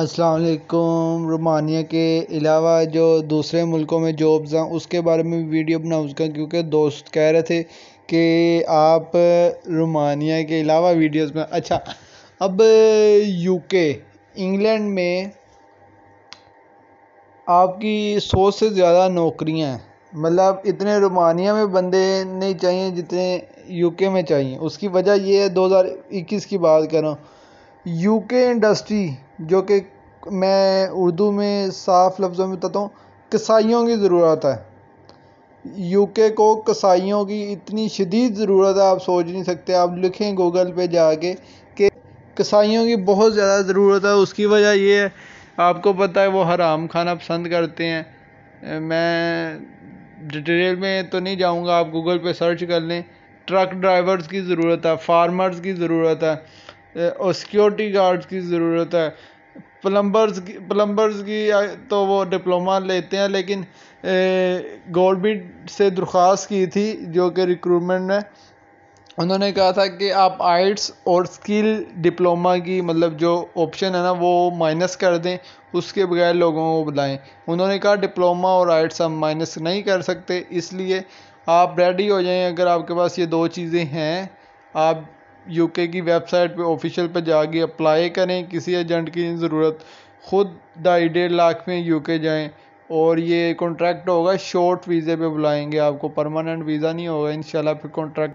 असलकुम रोमानिया के अलावा जो दूसरे मुल्कों में जॉब्स हैं उसके बारे में वीडियो उसका क्योंकि दोस्त कह रहे थे कि आप रोमानिया के अलावा वीडियोस में अच्छा अब यूके इंग्लैंड में आपकी सौ से ज़्यादा नौकरियां हैं मतलब इतने रोमानिया में बंदे नहीं चाहिए जितने यूके में चाहिए उसकी वजह ये है दो की बात करो यू के इंडस्ट्री जो कि मैं उर्दू में साफ लफ्ज़ों में बताता हूँ कसाइयों की ज़रूरत है यूके को कसाइयों की इतनी शदीद ज़रूरत है आप सोच नहीं सकते आप लिखें गूगल पे जाके कि कसाइयों की बहुत ज़्यादा ज़रूरत है उसकी वजह ये है आपको पता है वो हराम खाना पसंद करते हैं मैं डिटेल में तो नहीं जाऊंगा आप गूगल पे सर्च कर लें ट्रक ड्राइवर्स की ज़रूरत है फार्मर्स की ज़रूरत है और सिक्योरिटी गार्ड्स की ज़रूरत है प्लम्बर्स की प्लम्बर्स की तो वो डिप्लोमा लेते हैं लेकिन गवर्नमेंट से दरख्वास्त की थी जो कि रिक्रूटमेंट में उन्होंने कहा था कि आप आइट्स और स्किल डिप्लोमा की मतलब जो ऑप्शन है ना वो माइनस कर दें उसके बगैर लोगों को बुलाएं उन्होंने कहा डिप्लोमा और आइट्स हम माइनस नहीं कर सकते इसलिए आप रेडी हो जाएं अगर आपके पास ये दो चीज़ें हैं आप यूके की वेबसाइट पे ऑफिशियल पे जाके अप्लाई करें किसी एजेंट की ज़रूरत खुद ढाई डेढ़ लाख में यूके जाएं और ये कॉन्ट्रैक्ट होगा शॉर्ट वीज़े पे बुलाएंगे आपको परमानेंट वीज़ा नहीं होगा इंशाल्लाह फिर कॉन्ट्रैक्ट